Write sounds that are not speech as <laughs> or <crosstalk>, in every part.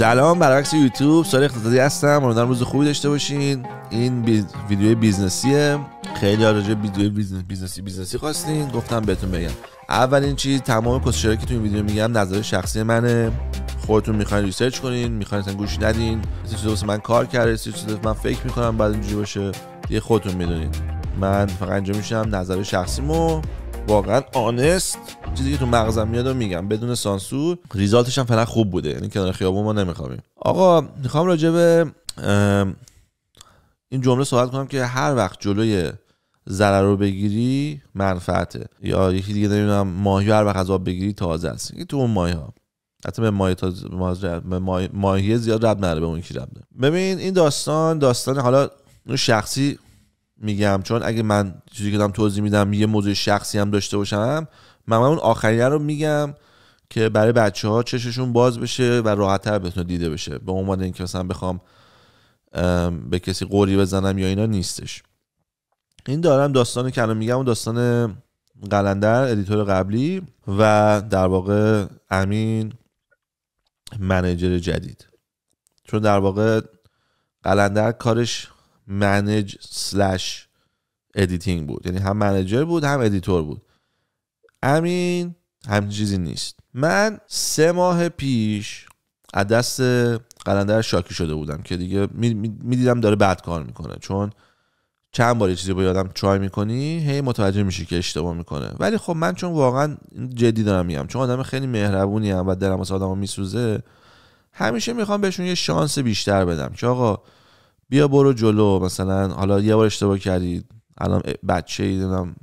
سلام برعکس یوتیوب سال اقتصادی هستم امیدوارم روز خوبی داشته باشین این ویدیو بیزنسیه خیلی راجع آره، ویدیو بیزنس بیزنسی بیزنسی خواستین گفتم بهتون بگم اولین چیز تمام کسشرایی که تو این ویدیو میگم نظر شخصی منه خودتون میخواین ریسرچ کنین میخواین اصلا گوش ندین چیزی من کار کرده چیزی من فکر میکنم بعد اینجوری باشه دیگه خودتون میدونین من فقط انجام میشم نظر شخصیمو واقعا آنست چیزی که تو مغزم میاد و میگم بدون سانسور ریزالتش هم فعلا خوب بوده یعنی کنار خیابون ما نمیخوابیم آقا میخوام راجع به این جمله صحبت کنم که هر وقت جلوی ضرر رو بگیری منفعته یا یکی دیگه نمیدونم ماهی هر وقت از آب بگیری تازه است یکی تو اون ماهی ها حتی به ماهی, ماهی... زیاد رب نره به اون که رب ببین این داستان داستان حالا شخصی میگم چون اگه من چیزی که دارم توضیح میدم یه موضوع شخصی هم داشته باشم من اون آخریه رو میگم که برای بچه ها چششون باز بشه و راحتتر بتونه دیده بشه به عنوان اینکه مثلا بخوام به کسی قوری بزنم یا اینا نیستش این دارم داستان که الان میگم داستان قلندر ادیتور قبلی و در واقع امین منیجر جدید چون در واقع قلندر کارش منج سلش ادیتینگ بود یعنی هم منجر بود هم ادیتور بود امین همچین چیزی نیست من سه ماه پیش از دست قلندر شاکی شده بودم که دیگه میدیدم داره بد کار میکنه چون چند بار چیزی با یادم چای میکنی هی متوجه میشی که اشتباه میکنه ولی خب من چون واقعا جدی دارم میگم چون آدم خیلی مهربونی هم و دلم واسه آدم میسوزه همیشه میخوام بهشون یه شانس بیشتر بدم که آقا بیا برو جلو مثلا حالا یه بار اشتباه کردی الان بچه دونم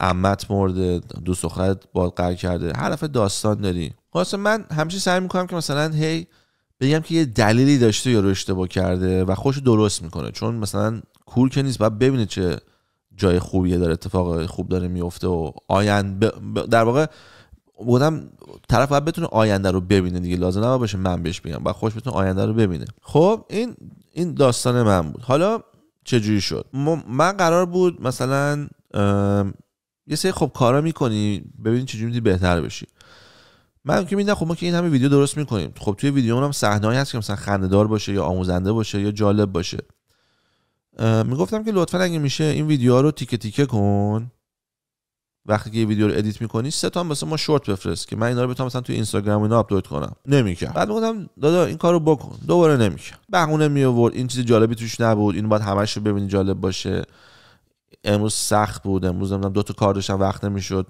عمت مرده دو سخت با قرار کرده حرف داستان داری خلاص خب من همیشه سعی میکنم که مثلا هی بگم که یه دلیلی داشته یا رو اشتباه کرده و خوش درست میکنه چون مثلا کور که نیست باید ببینه چه جای خوبیه داره اتفاق خوب داره میفته و ب... در واقع بودم طرف باید بتونه آینده رو ببینه دیگه لازم نباشه من بهش بگم و خوش بتونه آینده رو ببینه خب این این داستان من بود حالا چجوری شد من قرار بود مثلا یه سری خب کارا میکنی ببین چجوری میتونی بهتر بشی من که میدن خب ما که این همه ویدیو درست میکنیم خب توی ویدیو هم صحنه‌ای هست که مثلا خنده‌دار باشه یا آموزنده باشه یا جالب باشه میگفتم که لطفا اگه میشه این ویدیوها رو تیکه تیکه کن وقتی که یه ویدیو رو ادیت میکنی سه تا مثلا ما شورت بفرست که من اینا رو بتونم مثلا تو اینستاگرام اینا آپلود کنم نمیکرد بعد میگفتم دادا این کارو بکن دوباره نمیکرد بهونه میورد این چیز جالبی توش نبود اینو باید همش رو ببینی جالب باشه امروز سخت بود امروز نمیدونم دو تا کار داشتم وقت نمیشد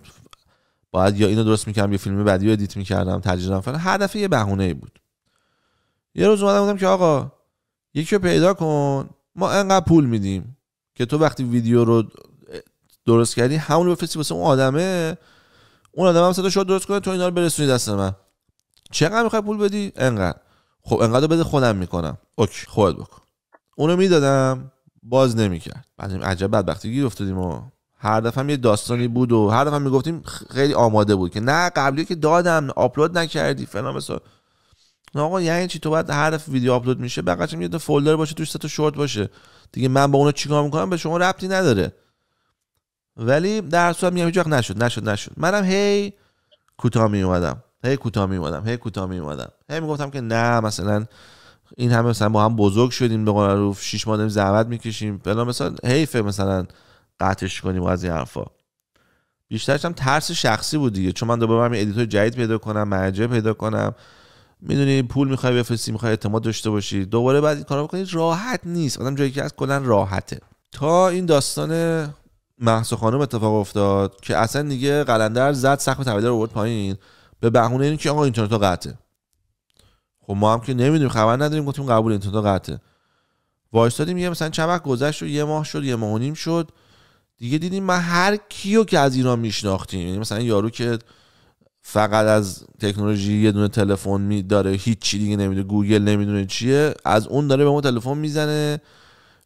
باید یا اینو درست میکردم یه فیلم بعدی رو ادیت میکردم ترجمه فلان یه بهونه ای بود یه روز اومدم گفتم که آقا یکی رو پیدا کن ما انقدر پول میدیم که تو وقتی ویدیو رو درست کردی همون بفرستی واسه اون آدمه اون آدم هم صدا شد درست کنه تو اینا رو برسونی دست من چقدر میخوای پول بدی انقدر خب انقدر بده خودم میکنم اوکی خودت بکن اونو میدادم باز نمیکرد بعد عجب بدبختی گیر افتادیم و هر دفعه یه داستانی بود و هر دفعه میگفتیم خیلی آماده بود که نه قبلی که دادم آپلود نکردی فلان مثلا آقا یعنی چی تو بعد هر دفعه ویدیو آپلود میشه بقیه‌ش یه فولدر باشه توش سه تا شورت باشه دیگه من با اونو چیکار میکنم به شما ربطی نداره ولی در صورت میگم هیچ وقت نشد نشد نشد منم هی کوتاه می اومدم هی کوتا می اومدم هی کوتا می اومدم هی میگفتم که نه مثلا این همه مثلا ما هم بزرگ شدیم به قول معروف 6 ماه زحمت میکشیم فلان مثلا حیف مثلا قطعش کنیم از این حرفا بیشترش هم ترس شخصی بود دیگه چون من دوباره برم ادیتور جدید پیدا کنم مرجع پیدا کنم میدونی پول میخوای بفرستی میخوای اعتماد داشته باشی دوباره بعد این کارو بکنی راحت نیست آدم جایی که از کلا راحته تا این داستان محس خانم اتفاق افتاد که اصلا دیگه قلندر زد سخم تبدیل رو پایین به بهونه اینکه آقا اینترنت قطعه خب ما هم که نمیدونیم خبر نداریم گفتیم قبول اینترنت قطعه وایستادیم یه مثلا چند وقت گذشت و یه ماه شد یه ماه و نیم شد دیگه دیدیم ما هر کیو که از ایران میشناختیم یعنی مثلا یارو که فقط از تکنولوژی یه دونه تلفن می داره هیچ چی دیگه نمیدونه گوگل نمیدونه چیه از اون داره به ما تلفن میزنه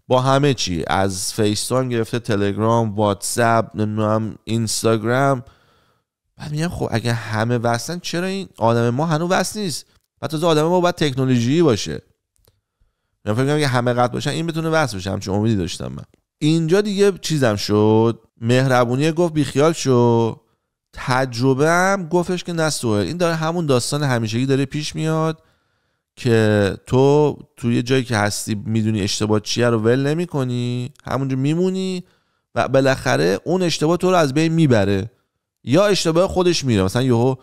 با همه چی از فیس گرفته تلگرام واتساپ نمیدونم اینستاگرام بعد میگم خب اگه همه وصلن چرا این آدم ما هنوز وصل نیست و تازه آدم ما باید تکنولوژی باشه من فکر میکنم که همه قطع باشن این بتونه وصل بشه چون امیدی داشتم من اینجا دیگه چیزم شد مهربونی گفت بیخیال شو تجربه هم گفتش که نه این داره همون داستان همیشگی داره پیش میاد که تو توی جایی که هستی میدونی اشتباه چیه رو ول نمی کنی همونجا میمونی و بالاخره اون اشتباه تو رو از بین میبره یا اشتباه خودش میره مثلا یهو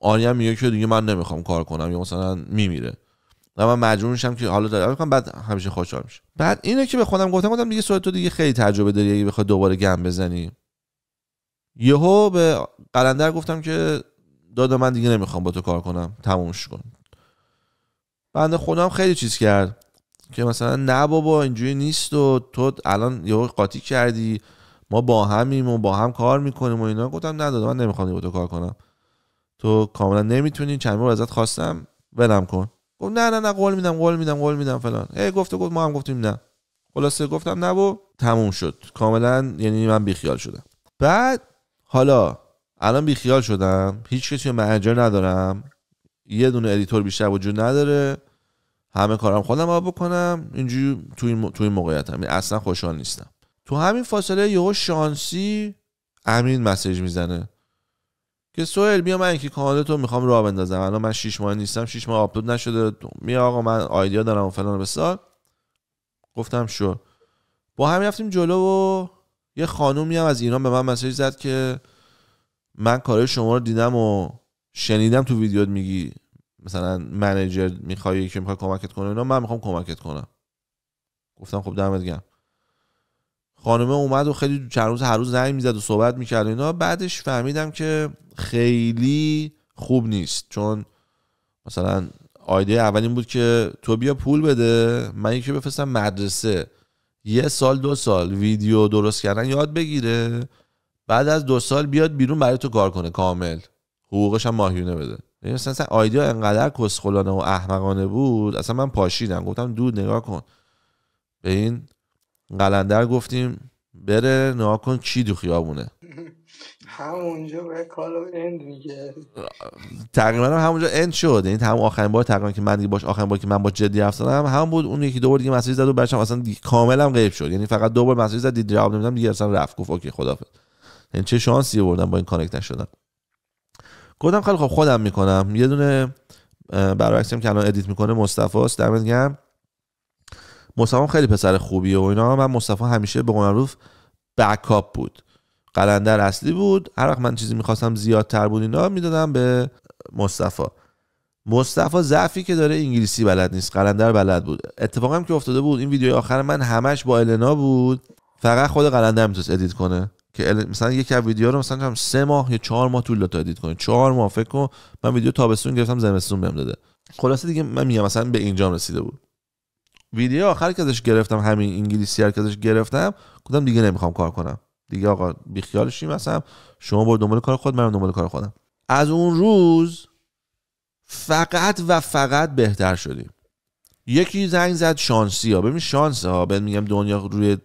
آریم میگه که دیگه من نمیخوام کار کنم یا مثلا میمیره و من مجبور میشم که حالا دارم میکنم بعد همیشه خوشحال میشه بعد اینه که به خودم گفتم گفتم دیگه سوال تو دیگه خیلی تجربه داری اگه بخوای دوباره گم بزنی یهو به قلندر گفتم که دادا من دیگه نمیخوام با تو کار کنم تمومش کن بنده خودم خیلی چیز کرد که مثلا نه بابا اینجوری نیست و تو الان یه قاطی کردی ما با همیم و با هم کار میکنیم و اینا گفتم نداده من نمیخوام با تو کار کنم تو کاملا نمیتونی چند بار ازت خواستم ولم کن گفت نه نه نه قول میدم قول میدم قول میدم فلان هی گفته گفت ما هم گفتیم نه خلاصه گفتم نه و تموم شد کاملا یعنی من بیخیال شدم بعد حالا الان بیخیال شدم هیچ کسی ندارم یه دونه ادیتور بیشتر وجود نداره همه کارم خودم باید بکنم اینجوری تو این, تو این اصلا خوشحال نیستم تو همین فاصله یهو شانسی امین مسیج میزنه که سوهل بیا من اینکه کانال تو میخوام راه بندازم الان من 6 ماه نیستم 6 ماه آپلود نشده می آقا من آیدیا دارم و فلان بسار گفتم شو با هم رفتیم جلو و یه خانومی هم از ایران به من مسیج زد که من کارای شما رو دیدم و شنیدم تو ویدیو میگی مثلا منیجر میخوایی که میخوای کمکت کنه اینا من میخوام کمکت کنم گفتم خب دمت گرم خانمه اومد و خیلی چند روز هر روز زنگ میزد و صحبت میکرد اینا بعدش فهمیدم که خیلی خوب نیست چون مثلا آیده اول بود که تو بیا پول بده من یکی بفرستم مدرسه یه سال دو سال ویدیو درست کردن یاد بگیره بعد از دو سال بیاد بیرون برای تو کار کنه کامل حقوقش هم ماهیونه بده یعنی اصلا آیدیا انقدر کسخلانه و احمقانه بود اصلا من پاشیدم گفتم دود نگاه کن به این قلندر گفتیم بره نگاه کن کی دو خیابونه <laughs> همونجا به کالو اند میگه تقریبا همونجا اند شد یعنی هم آخرین بار تقریبا که من دیگه باش آخرین بار که من با جدی حرف هم بود اون یکی دو بار دیگه مسیج زد و بچم اصلا کاملا غیب شد یعنی فقط دو بار مسیج زد دیگه جواب نمیدم دیگه اصلا رفت گفت اوکی خدافظ یعنی چه شانسی بردم با این کانکت نشدم گفتم خیلی خب خودم میکنم یه دونه برعکسم که الان ادیت میکنه مصطفی است در گرم مصطفی خیلی پسر خوبیه و اینا من مصطفی همیشه به معروف بکاپ بود قلندر اصلی بود هر وقت من چیزی میخواستم زیادتر بود اینا میدادم به مصطفی مصطفی ضعفی که داره انگلیسی بلد نیست قلندر بلد بود هم که افتاده بود این ویدیو آخر من همش با النا بود فقط خود قلندر میتونست ادیت کنه که مثلا یکی از ویدیو رو مثلا هم سه ماه یا چهار ماه طول داد تا ادیت کنه چهار ماه فکر کن من ویدیو تابستون گرفتم زمستون بهم داده خلاصه دیگه من میگم مثلا به اینجا رسیده بود ویدیو آخر که ازش گرفتم همین انگلیسی هر که گرفتم گفتم دیگه نمیخوام کار کنم دیگه آقا بیخیال شیم مثلا شما برو دنبال کار خود منم دنبال کار خودم از اون روز فقط و فقط بهتر شدیم یکی زنگ زد شانسی ها ببین شانس ها بهت میگم دنیا روی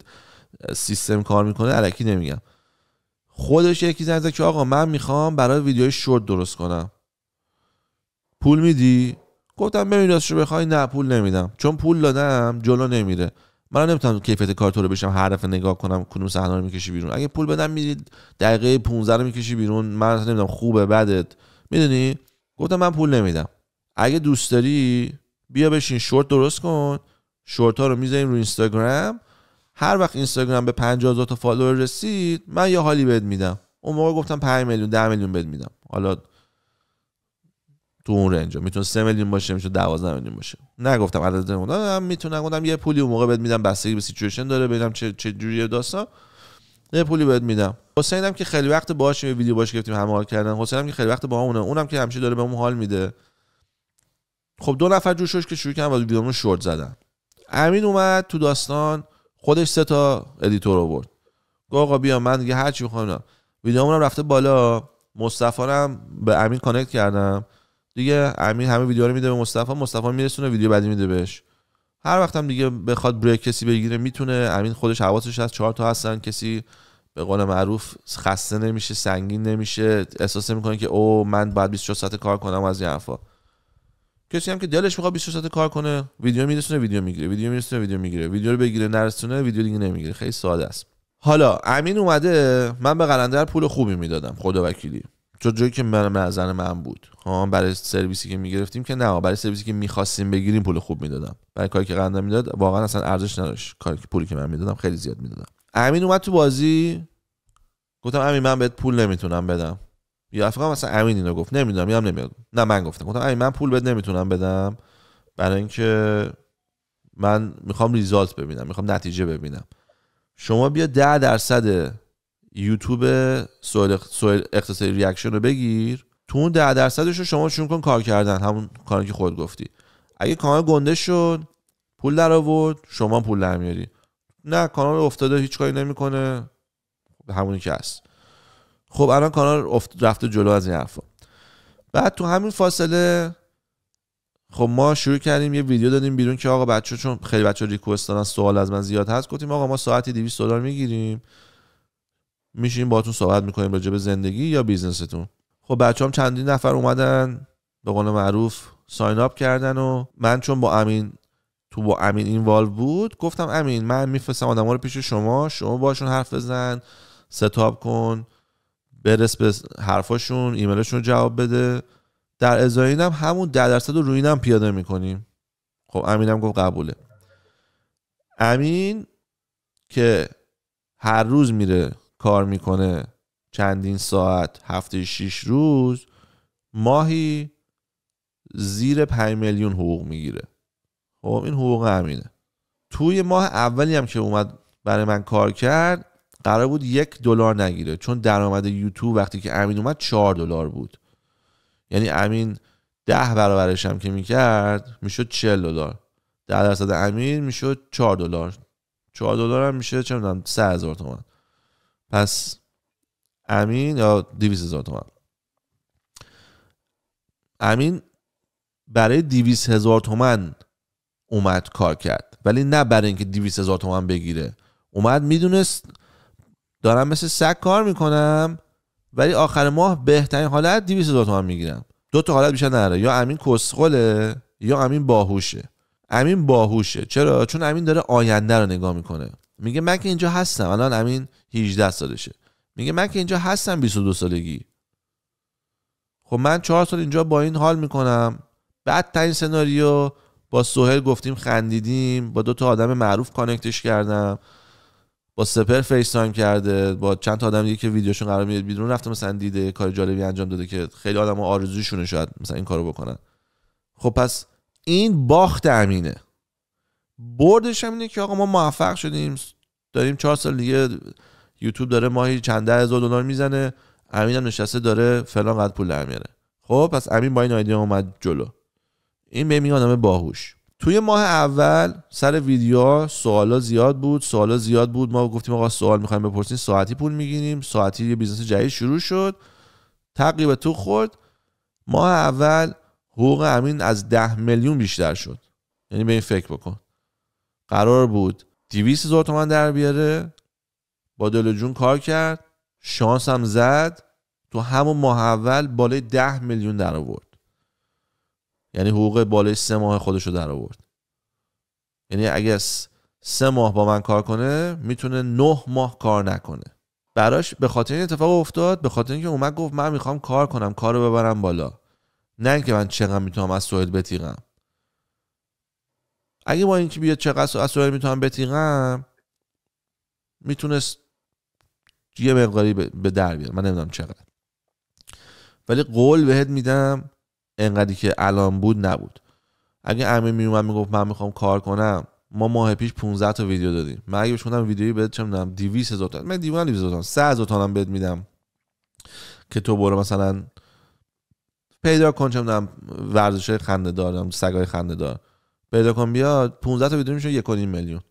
سیستم کار میکنه علکی نمیگم خودش یکی که آقا من میخوام برای ویدیو شورت درست کنم پول میدی گفتم ببین راستش بخوای نه پول نمیدم چون پول دادم جلو نمیره من نمیتونم کیفیت کار تو رو بشم هر نگاه کنم کدوم صحنه رو میکشی بیرون اگه پول بدم میری دقیقه 15 رو میکشی بیرون من نمیدونم خوبه بدت میدونی گفتم من پول نمیدم اگه دوست داری بیا بشین شورت درست کن شورت ها رو میذاریم رو اینستاگرام هر وقت اینستاگرام به 50 تا فالوور رسید من یه حالی بهت میدم اون موقع گفتم 5 میلیون 10 میلیون بهت میدم حالا تو اون رنجا میتونه 3 میلیون باشه میتونه 12 میلیون باشه نگفتم عدد هم میتونم گفتم یه پولی اون موقع بهت میدم بستگی به سیچویشن داره ببینم چه چه جوریه داستان یه پولی بهت میدم حسینم که خیلی وقت باهاش یه ویدیو باش گرفتیم هم حال کردن حسینم که خیلی وقت با همونه اونم که همیشه داره بهمون حال میده خب دو نفر جوشوش که شروع کردن واسه ویدیومون شورت زدن امین اومد تو داستان خودش سه تا ادیتور آورد گفت آقا بیا من دیگه هرچی بخوام ویدیومون هم رفته بالا مصطفی به امین کانکت کردم دیگه امین همه ویدیو رو میده به مصطفی مصطفی میرسونه ویدیو بعدی میده بهش هر وقت هم دیگه بخواد بریک کسی بگیره میتونه امین خودش حواسش از چهار تا هستن کسی به قول معروف خسته نمیشه سنگین نمیشه احساس میکنه که او من بعد 24 ساعت کار کنم از این حرفا کسی هم که دلش میخواد 24 ساعت کار کنه ویدیو میرسونه ویدیو میگیره ویدیو میرسونه ویدیو میگیره ویدیو رو بگیره نرسونه ویدیو دیگه نمیگیره خیلی ساده است حالا امین اومده من به قلندر پول خوبی میدادم خدا وکیلی چون جایی که من نظر من بود ها خب، برای سرویسی که میگرفتیم که نه برای سرویسی که میخواستیم بگیریم پول خوب میدادم برای کاری که قلندر میداد واقعا اصلا ارزش نداشت کاری که پولی که من میدادم خیلی زیاد میدادم امین اومد تو بازی گفتم امین من بهت پول نمیتونم بدم یا فقط مثلا امین اینو گفت نمیدونم یام نمیاد نه من گفتم گفتم امین من پول بد نمیتونم بدم برای اینکه من میخوام ریزالت ببینم میخوام نتیجه ببینم شما بیا ده درصد یوتیوب سوال اقتصادی ریاکشن رو بگیر تو اون ده درصدش رو شما چون کن کار کردن همون کاری که خود گفتی اگه کانال گنده شد پول در آورد شما پول در میاری نه کانال افتاده هیچ کاری نمیکنه همونی که هست خب الان کانال افت رفته جلو از این حرفا بعد تو همین فاصله خب ما شروع کردیم یه ویدیو دادیم بیرون که آقا بچه چون خیلی بچه ریکوست دارن سوال از من زیاد هست گفتیم آقا ما ساعتی 200 دلار میگیریم میشیم باهاتون صحبت میکنیم راجع به زندگی یا بیزنستون خب بچه هم چندین نفر اومدن به قول معروف ساین اپ کردن و من چون با امین تو با امین این وال بود گفتم امین من میفرستم ها رو پیش شما شما باشون حرف بزن ستاپ کن برس به حرفاشون ایمیلشون جواب بده در ازای اینم همون ده درصد رو روی پیاده میکنیم خب امینم گفت قبوله امین که هر روز میره کار میکنه چندین ساعت هفته شیش روز ماهی زیر 5 میلیون حقوق میگیره خب این حقوق امینه توی ماه اولی هم که اومد برای من کار کرد قرار بود یک دلار نگیره چون درآمد یوتیوب وقتی که امین اومد چهار دلار بود یعنی امین ده برابرش هم که میکرد میشد 40 دلار در درصد امین میشد 4 دلار چهار دلار هم میشه چه میدونم سه هزار تومن پس امین یا دیویس هزار تومن امین برای دیویس هزار تومن اومد کار کرد ولی نه برای اینکه دیویس هزار تومن بگیره اومد میدونست دارم مثل سگ کار میکنم ولی آخر ماه بهترین حالت 200 هزار تومن میگیرم دو تا حالت میشه نره یا امین کسخله یا امین باهوشه امین باهوشه چرا چون امین داره آینده رو نگاه میکنه میگه من که اینجا هستم الان امین 18 سالشه میگه من که اینجا هستم 22 سالگی خب من چهار سال اینجا با این حال میکنم بعد تا این سناریو با سوهل گفتیم خندیدیم با دو تا آدم معروف کانکتش کردم با سپر فیس کرده با چند تا آدم دیگه که ویدیوشون قرار میاد بیرون رفته مثلا دیده کار جالبی انجام داده که خیلی آدم آرزوشونه شاید مثلا این کارو بکنن خب پس این باخت امینه بردش هم اینه که آقا ما موفق شدیم داریم چهار سال دیگه یوتیوب داره ماهی چند هزار دلار میزنه امین هم نشسته داره فلان قد پول در خب پس امین با این آیدیا اومد جلو این به آدم باهوش توی ماه اول سر ویدیو سوالا زیاد بود سوالا زیاد بود ما گفتیم آقا سوال میخوایم بپرسین ساعتی پول میگیریم ساعتی یه بیزنس جدید شروع شد تقریبا تو خورد ماه اول حقوق امین از 10 میلیون بیشتر شد یعنی به این فکر بکن قرار بود 200 هزار تومن در بیاره با دل جون کار کرد شانس هم زد تو همون ماه اول بالای 10 میلیون در آورد یعنی حقوق بالای سه ماه خودش رو در آورد یعنی اگه سه ماه با من کار کنه میتونه نه ماه کار نکنه براش به خاطر این اتفاق افتاد به خاطر اینکه اومد گفت من میخوام کار کنم کار رو ببرم بالا نه اینکه من چقدر میتونم از سوئد بتیغم اگه با اینکه بیاد چقدر از سوئد میتونم بتیغم میتونست یه مقداری به در بیاد من نمیدونم چقدر ولی قول بهت میدم انقدری که الان بود نبود اگه امیر میومد میگفت من میخوام کار کنم ما ماه پیش 15 تا ویدیو دادیم من اگه بشوندم ویدیویی بهت چه میدونم 200 هزار تومن من 200 هزار تومان 3 هزار تومن بهت میدم که تو برو مثلا پیدا کن چه میدونم ورزشای خنده دارم سگای خنده دار پیدا کن بیاد 15 تا ویدیو میشه 1.5 میلیون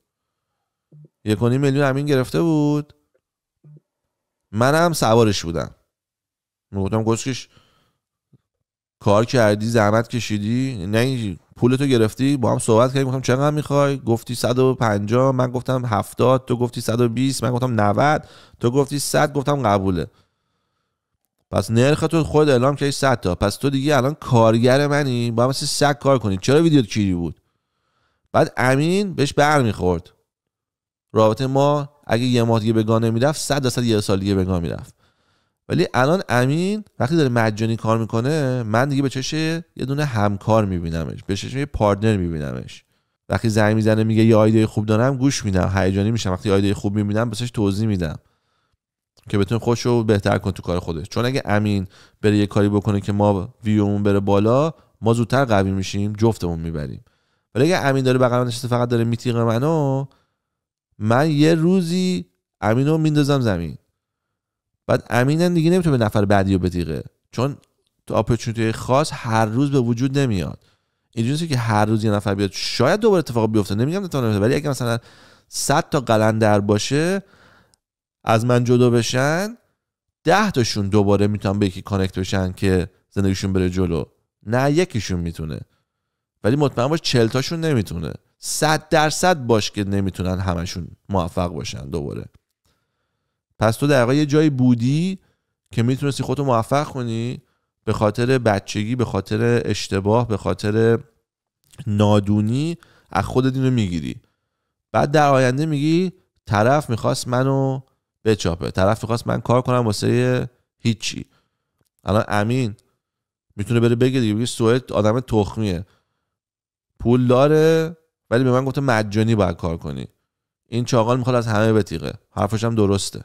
1.5 میلیون همین گرفته بود منم سوارش بودم میگفتم گوشکش کار کردی زحمت کشیدی نه پولتو گرفتی با هم صحبت کردیم گفتم چقدر میخوای گفتی 150 من گفتم 70 تو گفتی 120 من گفتم 90 تو گفتی 100 گفتم قبوله پس نرخ تو خود اعلام کردی 100 تا پس تو دیگه الان کارگر منی با هم سگ کار کنی چرا ویدیو کیری بود بعد امین بهش بر میخورد رابطه ما اگه یه ماه دیگه به گانه میرفت 100 درصد یه سال دیگه به گانه میرفت ولی الان امین وقتی داره مجانی کار میکنه من دیگه به چش یه دونه همکار میبینمش به چش یه پارتنر میبینمش وقتی زنگ میزنه میگه یه آیده خوب دارم گوش میدم هیجانی میشم وقتی آیده خوب میبینم بهش توضیح میدم که بتونه خوش رو بهتر کن تو کار خودش چون اگه امین بره یه کاری بکنه که ما ویومون بره بالا ما زودتر قوی میشیم جفتمون میبریم ولی اگه امین داره بغل نشسته فقط داره میتیقه منو من یه روزی امینو میندازم زمین بعد امینن دیگه نمیتونه به نفر بعدی رو بدیقه چون تو اپورتونتی خاص هر روز به وجود نمیاد اینجوریه که هر روز یه نفر بیاد شاید دوباره اتفاق بیفته نمیگم نمیفته ولی اگه مثلا 100 تا قلندر باشه از من جدا بشن 10 تاشون دوباره میتونن به یکی کانکت بشن که زندگیشون بره جلو نه یکیشون میتونه ولی مطمئن باش 40 تاشون نمیتونه 100 درصد باش که نمیتونن همشون موفق باشن دوباره پس تو در یه جایی بودی که میتونستی خودتو موفق کنی به خاطر بچگی به خاطر اشتباه به خاطر نادونی از خودت اینو میگیری بعد در آینده میگی طرف میخواست منو بچاپه طرف میخواست من کار کنم واسه هیچی الان امین میتونه بره بگه دیگه سوئد آدم تخمیه پول داره ولی به من گفته مجانی باید کار کنی این چاقال میخواد از همه بتیقه حرفش هم درسته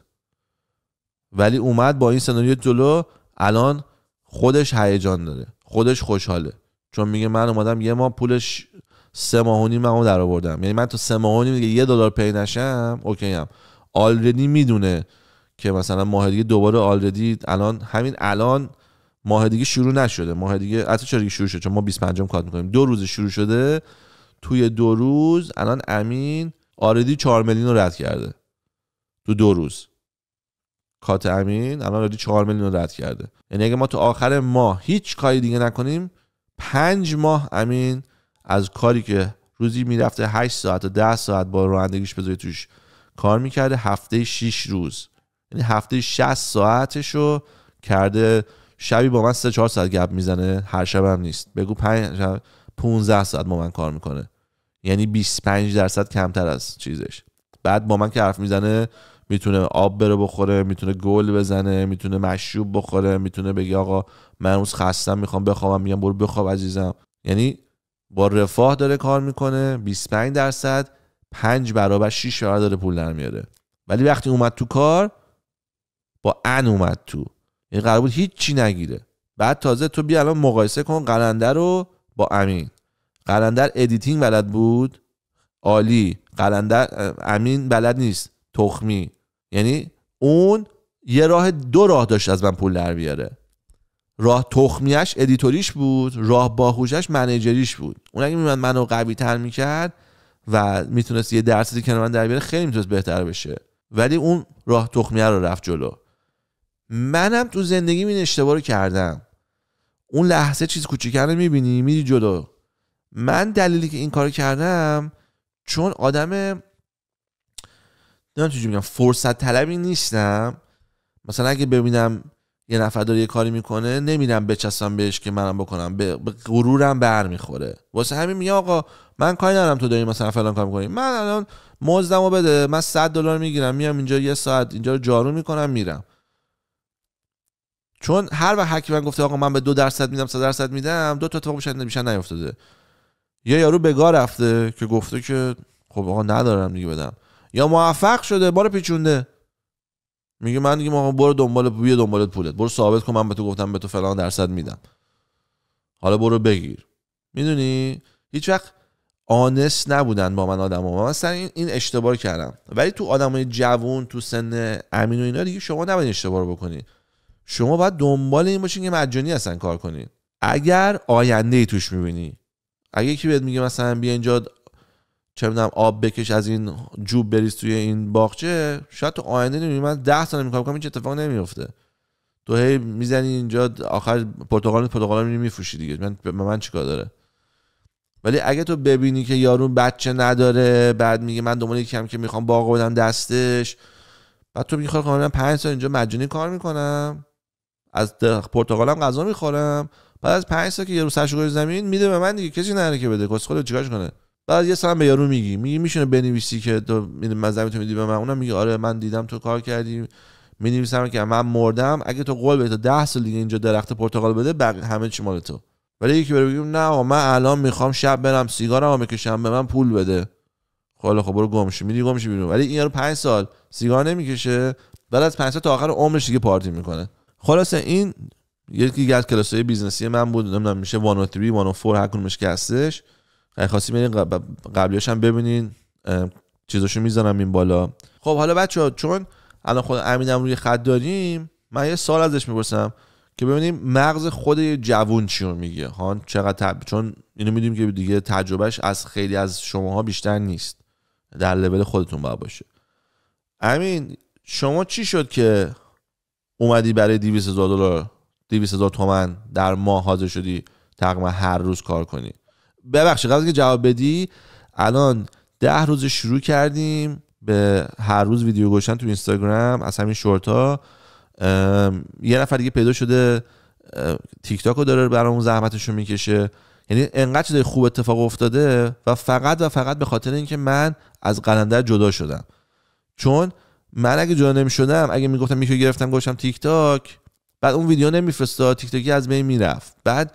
ولی اومد با این سناریو جلو الان خودش هیجان داره خودش خوشحاله چون میگه من اومدم یه ماه پولش سه ماه و نیم در آوردم یعنی من تو سه ماه و نیم یه دلار پی نشم اوکی ام آلردی میدونه که مثلا ماه دیگه دوباره آلردی الان همین الان ماه دیگه شروع نشده ماه دیگه حتی چرا شروع شده چون ما 25 م کات میکنیم دو روز شروع شده توی دو روز الان امین آردی 4 میلیون رو رد کرده تو دو روز کات امین الان رادی 4 میلیون رد کرده یعنی اگه ما تو آخر ماه هیچ کاری دیگه نکنیم پنج ماه امین از کاری که روزی میرفته 8 ساعت تا 10 ساعت با رانندگیش بذاری توش کار میکرده هفته 6 روز یعنی هفته 60 ساعتشو کرده شبی با من 3 4 ساعت گپ میزنه هر شب هم نیست بگو 5 15 ساعت با من کار میکنه یعنی 25 درصد کمتر از چیزش بعد با من که حرف میزنه میتونه آب بره بخوره میتونه گل بزنه میتونه مشروب بخوره میتونه بگه آقا من روز خستم میخوام بخوابم میگم برو بخواب عزیزم یعنی با رفاه داره کار میکنه 25 درصد 5 برابر 6 برابر داره پول در میاره ولی وقتی اومد تو کار با ان اومد تو این یعنی قرار بود هیچی نگیره بعد تازه تو بیا الان مقایسه کن قلندر رو با امین قلندر ادیتینگ بلد بود عالی قلندر امین بلد نیست تخمی یعنی اون یه راه دو راه داشت از من پول در بیاره راه تخمیش ادیتوریش بود راه باهوشش منیجریش بود اون اگه میمد منو قوی تر میکرد و میتونست یه درسی که من در بیاره خیلی میتونست بهتر بشه ولی اون راه تخمیه رو رفت جلو منم تو زندگی این اشتباه رو کردم اون لحظه چیز کوچیکر رو میبینی میری جلو من دلیلی که این کار کردم چون آدم دارم چجوری میگم فرصت طلبی نیستم مثلا اگه ببینم یه نفر داره یه کاری میکنه نمیرم بچسم بهش که منم بکنم به غرورم بر واسه همین میگم آقا من کاری ندارم تو داری مثلا فلان کار میکنی من الان مزدمو بده من 100 دلار میگیرم میام اینجا یه ساعت اینجا رو جارو میکنم میرم چون هر وقت حکی من گفته آقا من به دو درصد میدم 100 درصد میدم دو تا اتفاق میشن نمیشه نیافتاده یا یارو به گار رفته که گفته که خب آقا ندارم دیگه بدم یا موفق شده بار پیچونده میگه من دیگه ما برو دنبال بیا دنبال پولت برو ثابت کن من به تو گفتم به تو فلان درصد میدم حالا برو بگیر میدونی هیچ وقت آنس نبودن با من آدم ها. من سر این, این اشتباه کردم ولی تو آدمای جوون تو سن امین و اینا دیگه شما نباید اشتباه رو بکنید شما باید دنبال این باشین که مجانی هستن کار کنین اگر آینده ای توش میبینی اگه یکی بهت میگه مثلا بیا اینجا چه میدونم آب بکش از این جوب بریز توی این باغچه شاید تو آینده نمیدونی من 10 سال میکنم این اتفاق نمیفته تو هی میزنی اینجا آخر پرتغال پرتغال میری میفروشی دیگه من من چیکار داره ولی اگه تو ببینی که یارو بچه نداره بعد میگه من دنبال کم که میخوام باغ بدم دستش بعد تو میخوای کنم 5 سال اینجا مجانی کار میکنم از پرتغالم غذا میخورم بعد از 5 سال که یارو سرشو زمین میده به من دیگه کسی نره که بده کس خودت چیکارش کنه بعد یه سلام به یارو میگی میگی میشونه بنویسی که تو مزمی تو میدی به من اونم میگه آره من دیدم تو کار کردی مینویسم که من مردم اگه تو قول بدی تا 10 سال دیگه اینجا درخت پرتقال بده بقیه همه چی مال تو ولی یکی بره بگیم نه من الان میخوام شب برم سیگارم بکشم به من پول بده خاله خب،, خب برو گم شو میدی گم شو ولی این یارو 5 سال سیگار نمیکشه بعد از 5 سال تا آخر عمرش دیگه پارتی میکنه خلاصه این یکی از کلاسای بیزنسی من بود نمیدونم میشه 103 104 هر کدومش که هستش خواستی برین قبلیش هم ببینین چیزاشو میزنم این بالا خب حالا بچه ها چون الان خود امینم روی خط داریم من یه سال ازش میپرسم که ببینیم مغز خود جوون چی رو میگه هان چقدر چون اینو میدیم که دیگه تجربهش از خیلی از شماها بیشتر نیست در لول خودتون باید باشه امین شما چی شد که اومدی برای 200 هزار دلار 200 هزار تومن در ماه حاضر شدی تقریبا هر روز کار کنی ببخشید قبل که جواب بدی الان ده روز شروع کردیم به هر روز ویدیو گوشن تو اینستاگرام از همین شورت ها یه نفر دیگه پیدا شده تیک تاک رو داره برامون زحمتش رو میکشه یعنی انقدر شده خوب اتفاق افتاده و فقط و فقط به خاطر اینکه من از قلندر جدا شدم چون من اگه جدا نمیشدم اگه میگفتم میکرو گرفتم گوشم تیک تاک بعد اون ویدیو نمیفرستاد تیک تاکی از بین میرفت بعد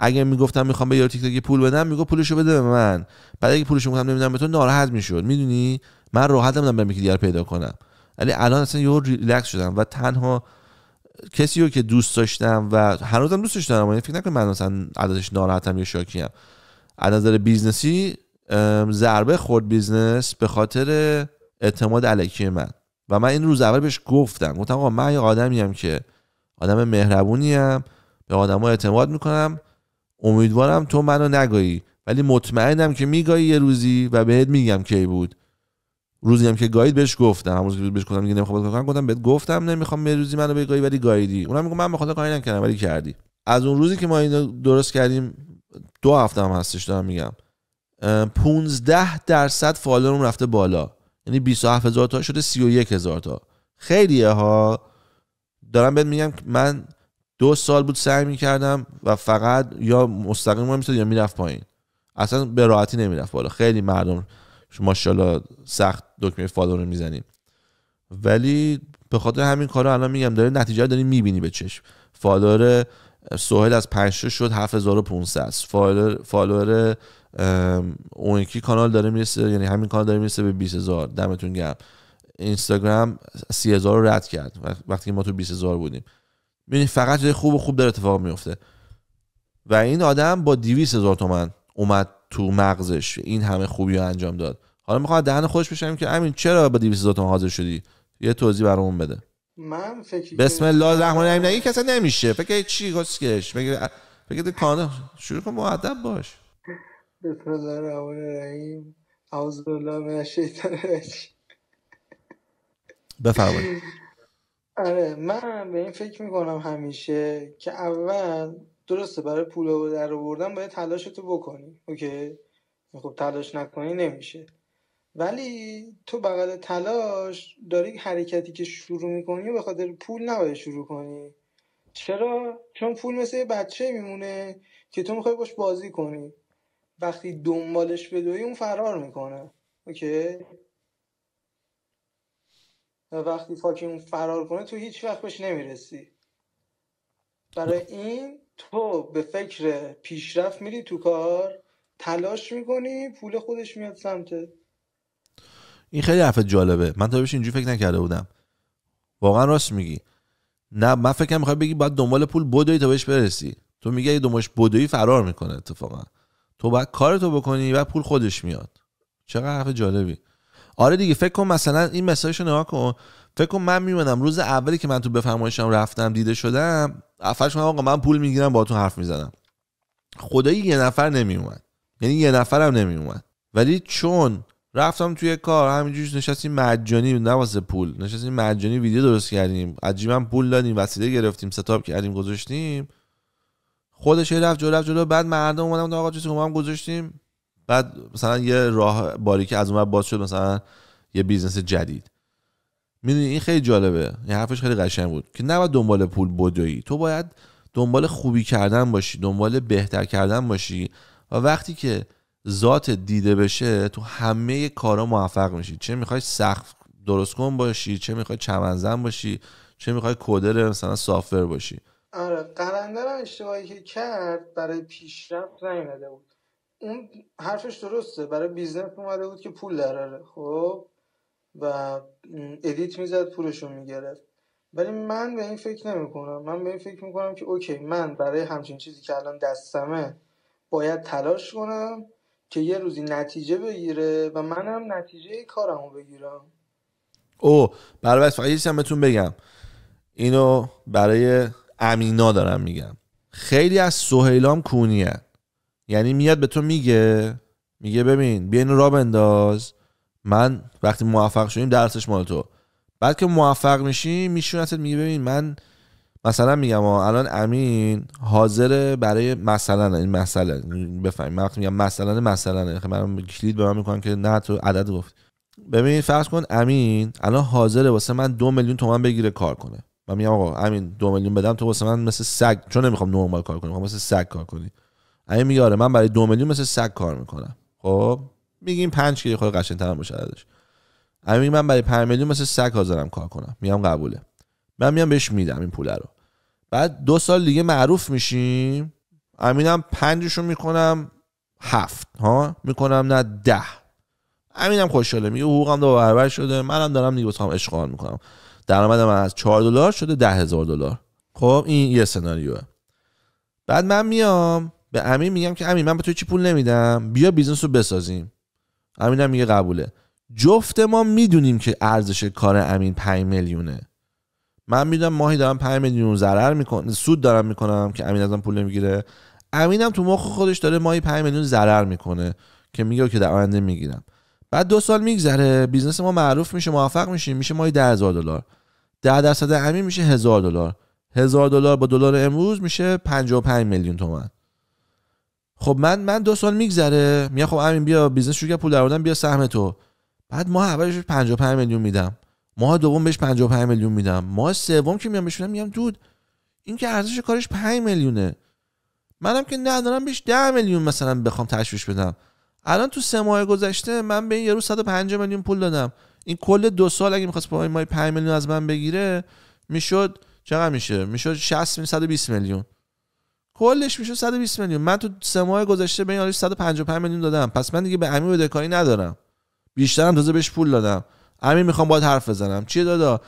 اگه میگفتم میخوام به یارو تیک تاک پول بدم میگو پولشو بده به من بعد اگه پولشو میگفتم نمیدونم به تو ناراحت میشد میدونی من راحت نمیدونم برم یکی دیگر پیدا کنم ولی الان اصلا یه ریلکس شدم و تنها کسی رو که دوست داشتم و هنوزم دوستش دارم یعنی فکر نکنم من اصلا عددش ناراحتم یا شاکیم از نظر بیزنسی ضربه خورد بیزنس به خاطر اعتماد علکی من و من این روز اول بهش گفتم گفتم آقا من یه آدمیم که آدم مهربونیم به آدما اعتماد میکنم امیدوارم تو منو نگایی ولی مطمئنم که میگایی یه روزی و بهت میگم کی بود روزی هم که گاید بهش گفتم همون روز بهش گفتم میگه نمیخوام بهت کنم گفتم بهت گفتم نمیخوام یه روزی منو بگایی ولی گایدی اونم میگه من بخاطر کاری نکردم ولی کردی از اون روزی که ما اینو درست کردیم دو هفته هم هستش دارم میگم 15 درصد فالوورم رفته بالا یعنی 27 هزار تا شده 31 هزار تا خیلیه ها دارم بهت میگم من دو سال بود سعی میکردم و فقط یا مستقیم میشد یا میرفت پایین اصلا به راحتی نمیرفت بالا خیلی مردم شما شالا سخت دکمه فالو رو میزنیم ولی به خاطر همین کارا الان میگم داره نتیجه داری میبینی به چشم فالوور سوهل از 5 شد 7500 فالوور فالوور اون یکی کانال داره میرسه یعنی همین کانال داره میرسه به 20000 دمتون گرم اینستاگرام 30000 رو رد کرد وقتی ما تو 20000 بودیم میبینی فقط جای خوب و خوب داره اتفاق میفته و این آدم با 200 هزار تومن اومد تو مغزش این همه خوبی رو انجام داد حالا میخواد دهن خودش بشم که امین چرا با 200 هزار تومن حاضر شدی یه توضیح برامون بده من فکر بسم الله الرحمن الرحیم نگی کسا نمیشه فکر چی کش فکر فکر کانه شروع کن مؤدب باش بسم الله الرحمن الرحیم اعوذ بالله من الشیطان الرجیم بفرمایید آره من به این فکر میکنم همیشه که اول درسته برای پول در آوردن باید تلاشتو بکنی اوکی یعنی خب تلاش نکنی نمیشه ولی تو بغل تلاش داری حرکتی که شروع میکنی به خاطر پول نباید شروع کنی چرا چون پول مثل یه بچه میمونه که تو میخوای باش بازی کنی وقتی دنبالش بدوی اون فرار میکنه اوکی وقتی خاکی فرار کنه تو هیچ وقت بهش نمیرسی برای این تو به فکر پیشرفت میری تو کار تلاش میکنی پول خودش میاد سمته این خیلی حرف جالبه من تا بهش اینجوری فکر نکرده بودم واقعا راست میگی نه من فکر میخوای بگی باید دنبال پول بدوی تا بهش برسی تو میگی اگه دنبالش بدوی فرار میکنه اتفاقا تو باید کارتو بکنی و پول خودش میاد چقدر حرف جالبی آره دیگه فکر کن مثلا این مسایشو نگاه کن فکر کن من میمونم روز اولی که من تو بفرمایشم رفتم دیده شدم افرش من آقا من پول میگیرم باهاتون حرف میزنم خدایی یه نفر نمیومد یعنی یه نفرم نمیومد ولی چون رفتم توی کار همینجوری نشستیم مجانی نه واسه پول نشستیم مجانی ویدیو درست کردیم عجیبا پول دادیم وسیله گرفتیم ستاپ کردیم گذاشتیم خودش رفت جلو رفت جلو بعد مردم اومدن آقا شما هم گذاشتیم بعد مثلا یه راه باری که از اون باز شد مثلا یه بیزنس جدید میدونی این خیلی جالبه یه حرفش خیلی قشنگ بود که نباید دنبال پول بدویی تو باید دنبال خوبی کردن باشی دنبال بهتر کردن باشی و وقتی که ذات دیده بشه تو همه کارا موفق میشی چه میخوای سخت درست کن باشی چه میخوای چمنزن باشی چه میخوای کودر مثلا سافر باشی آره قلندر اشتباهی که کرد برای پیشرفت نیومده بود اون حرفش درسته برای بیزنس اومده بود که پول دراره خب و ادیت میزد رو میگرفت ولی من به این فکر نمیکنم من به این فکر میکنم که اوکی من برای همچین چیزی که الان دستمه باید تلاش کنم که یه روزی نتیجه بگیره و منم نتیجه رو بگیرم او برای فقط هم بهتون بگم اینو برای امینا دارم میگم خیلی از سهیلام کونیه یعنی میاد به تو میگه میگه ببین بیا اینو را بنداز من وقتی موفق شدیم درسش مال تو بعد که موفق میشی میشونتت میگه ببین من مثلا میگم الان امین حاضر برای مثلا این مسئله بفهمی من وقتی میگم مثلا مثلا خب من کلید به من میکنم که نه تو عدد گفت ببین فرض کن امین الان حاضره واسه من دو میلیون تومن بگیره کار کنه من میگم آقا امین دو میلیون بدم تو واسه من مثل سگ چون نمیخوام نورمال کار کنم مثل سگ کار کنی این میگه آره من برای دو میلیون مثل سگ کار میکنم خب میگیم 5 که خود قشنگ‌تر باشه عددش امین میگه من برای 5 میلیون مثل سگ حاضرم کار کنم میام قبوله من میام بهش میدم این پول رو بعد دو سال دیگه معروف میشیم امینم پنجشو میکنم هفت ها میکنم نه ده امینم خوشحاله میگه حقوقم دو برابر شده منم دارم دیگه بتوام اشغال میکنم درآمد من از 4 دلار شده ده هزار دلار خب این یه سناریوه بعد من میام به امین میگم که امین من به تو چی پول نمیدم بیا بیزنس رو بسازیم امین هم میگه قبوله جفت ما میدونیم که ارزش کار امین 5 میلیونه من میدونم ماهی دارم 5 میلیون ضرر میکنم سود دارم میکنم که امین ازم پول نمیگیره امینم تو مخ خودش داره ماهی 5 میلیون ضرر میکنه که میگه که در آینده میگیرم بعد دو سال میگذره بیزنس ما معروف میشه موفق میشیم میشه ماهی 10000 دلار 10 درصد امین میشه 1000 دلار 1000 دلار با دلار امروز میشه 55 میلیون تومان خب من من دو سال میگذره میگم خب همین بیا بیزنس شروع پول در بیا سهم تو بعد ما اولش 55 میلیون میدم ماه دوم بهش 55 میلیون میدم ماه سوم که میام بهش میگم دود این که ارزش کارش 5 میلیونه منم که ندارم بهش 10 میلیون مثلا بخوام تشویش بدم الان تو سه ماه گذشته من به این یارو 105 میلیون پول دادم این کل دو سال اگه میخواست با این ماه 5 میلیون از من بگیره میشد چقدر میشه میشد 60 120 میلیون کلش میشه 120 میلیون من تو سه ماه گذشته به این 155 میلیون دادم پس من دیگه به امین بدهکاری ندارم بیشترم تازه بهش پول دادم امین میخوام باید حرف بزنم چیه دادا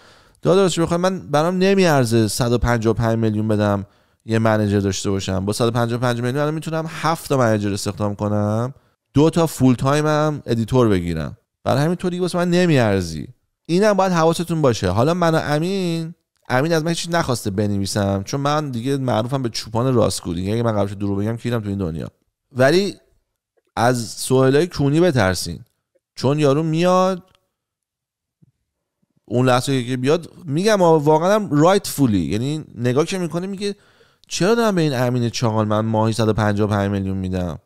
دادا چی میخوام من برام نمیارزه 155 میلیون بدم یه منیجر داشته باشم با 155 میلیون الان میتونم 7 تا منیجر استخدام کنم دو تا فول هم ادیتور بگیرم برای همین تو دیگه واسه من نمیارزی اینم باید حواستون باشه حالا من و امین امین از من چیزی نخواسته بنویسم چون من دیگه معروفم به چوپان راستگو دیگه اگه من قبلش درو بگم کیرم تو این دنیا ولی از سوالای کونی بترسین چون یارو میاد اون لحظه که بیاد میگم واقعا هم رایت فولی یعنی نگاه که میکنه میگه چرا دارم به این امین چاقال من ماهی 155 میلیون میدم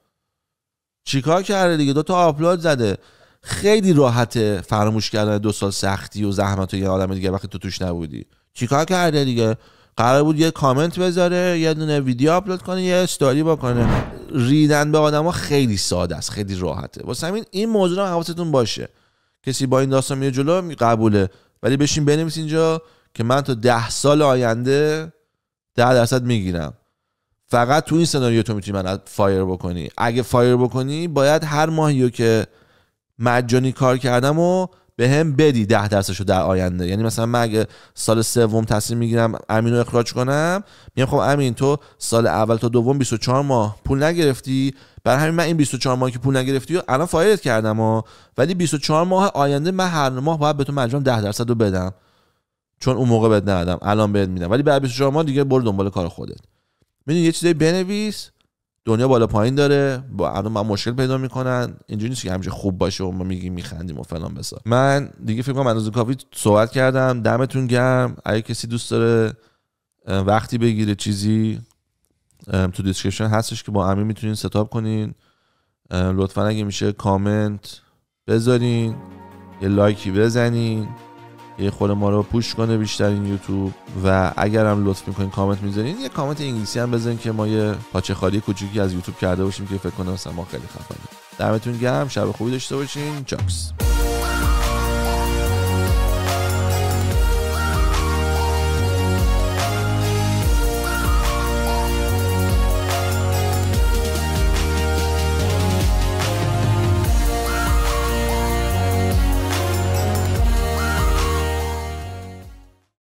چیکار کرده دیگه دو تا آپلود زده خیلی راحته فراموش کردن دو سال سختی و زحمت و یه آدم دیگه وقتی تو توش نبودی چیکار کرده دیگه قرار بود یه کامنت بذاره یه دونه ویدیو آپلود کنه یه استوری بکنه ریدن به آدما خیلی ساده است خیلی راحته واسه همین این موضوع هم حواستون باشه کسی با این داستان میره جلو قبوله ولی بشین بنویس اینجا که من تا ده سال آینده ده درصد میگیرم فقط تو این سناریو تو میتونی من فایر بکنی اگه فایر بکنی باید هر ماهی که مجانی کار کردم و به هم بدی 10 درصدش رو در آینده یعنی مثلا من اگه سال سوم تصمیم میگیرم امین رو اخراج کنم میگم خب امین تو سال اول تا دوم 24 ماه پول نگرفتی بر همین من این 24 ماه که پول نگرفتی و الان فایرت کردم و ولی 24 ماه آینده من هر ماه باید به تو 10 درصد رو بدم چون اون موقع بهت ندادم الان بهت میدم ولی بعد 24 ماه دیگه برو دنبال کار خودت میدونی یه چیزی بنویس دنیا بالا پایین داره با الان من مشکل پیدا میکنن اینجوری نیست که همیشه خوب باشه و ما میگیم میخندیم و فلان بسا من دیگه فکر کنم اندازه کافی صحبت کردم دمتون گرم اگه کسی دوست داره وقتی بگیره چیزی تو دیسکریپشن هستش که با امی میتونین ستاپ کنین لطفا اگه میشه کامنت بذارین یه لایکی بزنین یه خود ما رو پوش کنه بیشتر این یوتیوب و اگر هم لطف میکنین کامنت میذارین یه کامنت انگلیسی هم بزنین که ما یه پاچه خالی کوچیکی از یوتیوب کرده باشیم که فکر کنم ما خیلی خفنیم دمتون گرم شب خوبی داشته باشین چاکس